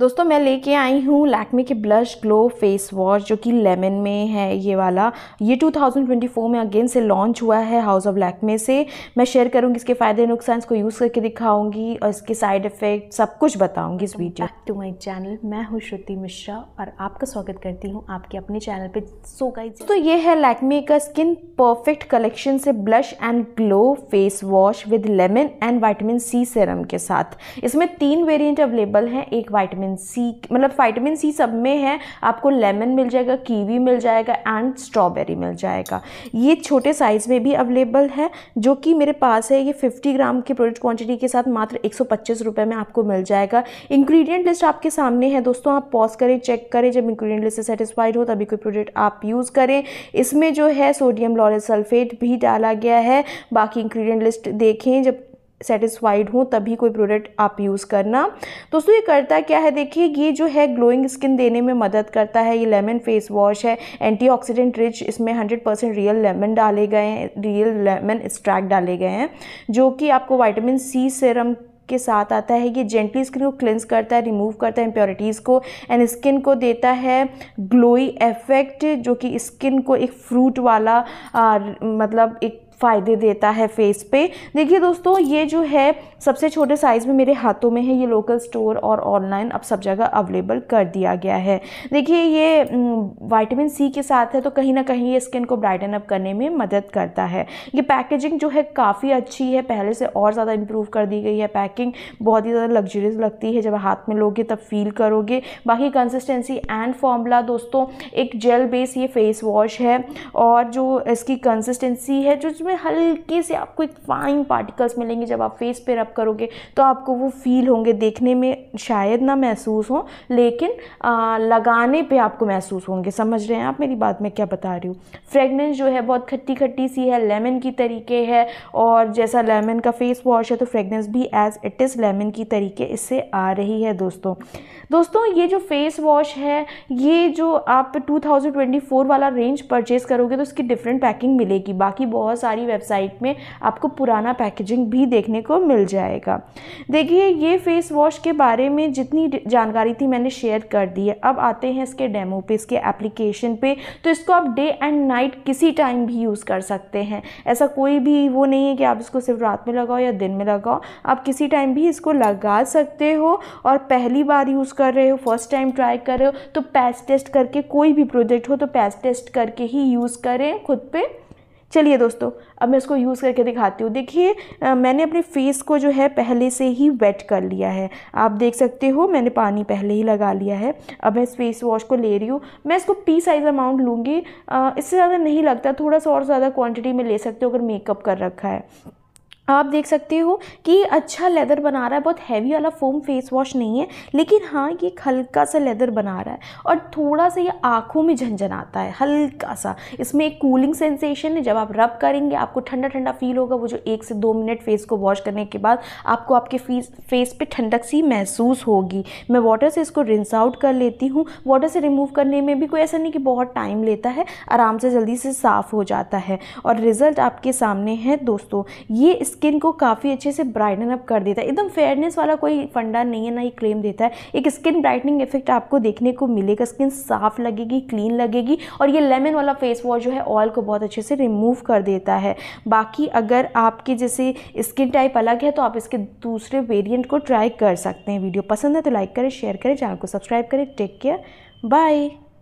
दोस्तों मैं लेके आई हूँ लैक्मे के ब्लश ग्लो फेस वॉश जो कि लेमन में है ये वाला ये 2024 में अगेन से लॉन्च हुआ है हाउस ऑफ लैक्मे से मैं शेयर करूँगी इसके फ़ायदे नुकसान इसको यूज़ करके दिखाऊंगी और इसके साइड इफ़ेक्ट सब कुछ बताऊँगी इस वीडियो टू माई चैनल मैं हूँ श्रुति मिश्रा और आपका स्वागत करती हूँ आपके अपने चैनल पर सो गाइज तो ये है लैक्मे का स्किन परफेक्ट कलेक्शन से blush and glow face wash with lemon and vitamin C serum के साथ इसमें तीन वेरियंट अवेलेबल हैं एक वाइटमिन विटामिन सी मतलब विटामिन सी सब में है आपको लेमन मिल जाएगा कीवी मिल जाएगा एंड स्ट्रॉबेरी मिल जाएगा ये छोटे साइज़ में भी अवेलेबल है जो कि मेरे पास है ये 50 ग्राम के प्रोडक्ट क्वांटिटी के साथ मात्र एक सौ में आपको मिल जाएगा इंग्रीडियंट लिस्ट आपके सामने है दोस्तों आप पॉज करें चेक करें जब इंग्रीडियंट लिस्ट सेटिस्फाइड हो तभी कोई प्रोडक्ट आप यूज़ करें इसमें जो है सोडियम लॉरेल सल्फेट भी डाला गया है बाकी इंग्रीडियंट लिस्ट देखें जब सेटिस्फाइड हूँ तभी कोई प्रोडक्ट आप यूज़ करना दोस्तों ये करता क्या है देखिए ये जो है ग्लोइंग स्किन देने में मदद करता है ये लेमन फेस वॉश है एंटीऑक्सीडेंट रिच इसमें 100 परसेंट रियल लेमन डाले गए हैं रियल लेमन एक्सट्रैक्ट डाले गए हैं जो कि आपको वाइटामिन सी सेरम के साथ आता है ये जेंटली स्किन को क्लेंस करता है रिमूव करता है इम्प्योरिटीज़ को एंड स्किन को देता है ग्लोई इफेक्ट जो कि स्किन को एक फ्रूट वाला आ, मतलब एक फ़ायदे देता है फेस पे देखिए दोस्तों ये जो है सबसे छोटे साइज़ में मेरे हाथों में है ये लोकल स्टोर और ऑनलाइन अब सब जगह अवेलेबल कर दिया गया है देखिए ये वाइटामिन सी के साथ है तो कहीं ना कहीं ये स्किन को ब्राइटन अप करने में मदद करता है ये पैकेजिंग जो है काफ़ी अच्छी है पहले से और ज़्यादा इम्प्रूव कर दी गई है पैकिंग बहुत ही ज़्यादा लग्जरियस लगती है जब हाथ में लोगे तब फील करोगे बाकी कंसिस्टेंसी एंड फॉर्मूला दोस्तों एक जेल बेस ये फेस वॉश है और जो इसकी कंसिस्टेंसी है जो उसमें हल्के से आपको एक फाइन पार्टिकल्स मिलेंगे जब आप फेस पे रब करोगे तो आपको वो फील होंगे देखने में शायद ना महसूस हो लेकिन आ, लगाने पे आपको महसूस होंगे समझ रहे हैं आप मेरी बात में क्या बता रही हूँ फ्रेगनेंस जो है बहुत खट्टी खट्टी सी है लेमन की तरीके है और जैसा लेमन का फेस वॉश है तो फ्रेगनेंस भी एज इट इज़ लेमन की तरीके इससे आ रही है दोस्तों दोस्तों ये जो फेस वॉश है ये जो आप 2024 वाला रेंज परचेज़ करोगे तो इसकी डिफरेंट पैकिंग मिलेगी बाकी बहुत सारी हमारी वेबसाइट में आपको पुराना पैकेजिंग भी देखने को मिल जाएगा देखिए ये फेस वॉश के बारे में जितनी जानकारी थी मैंने शेयर कर दी है अब आते हैं इसके डेमो पे इसके एप्लीकेशन पे तो इसको आप डे एंड नाइट किसी टाइम भी यूज़ कर सकते हैं ऐसा कोई भी वो नहीं है कि आप इसको सिर्फ रात में लगाओ या दिन में लगाओ आप किसी टाइम भी इसको लगा सकते हो और पहली बार यूज़ कर रहे हो फर्स्ट टाइम ट्राई कर रहे हो तो पैस टेस्ट करके कोई भी प्रोजेक्ट हो तो पैस टेस्ट करके ही यूज़ करें खुद पर चलिए दोस्तों अब मैं इसको यूज़ करके दिखाती हूँ देखिए मैंने अपने फेस को जो है पहले से ही वेट कर लिया है आप देख सकते हो मैंने पानी पहले ही लगा लिया है अब मैं इस फेस वॉश को ले रही हूँ मैं इसको पी साइज़ अमाउंट लूँगी इससे ज़्यादा नहीं लगता थोड़ा सा और ज़्यादा क्वान्टिटी में ले सकते हो अगर मेकअप कर रखा है आप देख सकते हो कि अच्छा लेदर बना रहा है बहुत हैवी वाला फोम फेस वॉश नहीं है लेकिन हाँ ये हल्का सा लेदर बना रहा है और थोड़ा सा ये आँखों में झंझन आता है हल्का सा इसमें एक कूलिंग सेंसेशन है जब आप रब करेंगे आपको ठंडा ठंडा फील होगा वो जो एक से दो मिनट फेस को वॉश करने के बाद आपको आपके फेस फेस पर ठंडक सी महसूस होगी मैं वाटर से इसको रिंस आउट कर लेती हूँ वाटर से रिमूव करने में भी कोई ऐसा नहीं कि बहुत टाइम लेता है आराम से जल्दी से साफ़ हो जाता है और रिज़ल्ट आपके सामने है दोस्तों ये इस स्किन को काफ़ी अच्छे से ब्राइटन अप कर देता है एकदम फेयरनेस वाला कोई फंडा नहीं है ना ही क्लेम देता है एक स्किन ब्राइटनिंग इफेक्ट आपको देखने को मिलेगा स्किन साफ लगेगी क्लीन लगेगी और ये लेमन वाला फेस वॉश जो है ऑयल को बहुत अच्छे से रिमूव कर देता है बाकी अगर आपके जैसे स्किन टाइप अलग है तो आप इसके दूसरे वेरियंट को ट्राई कर सकते हैं वीडियो पसंद है तो लाइक करें शेयर करें चैनल को सब्सक्राइब करें टेक केयर बाय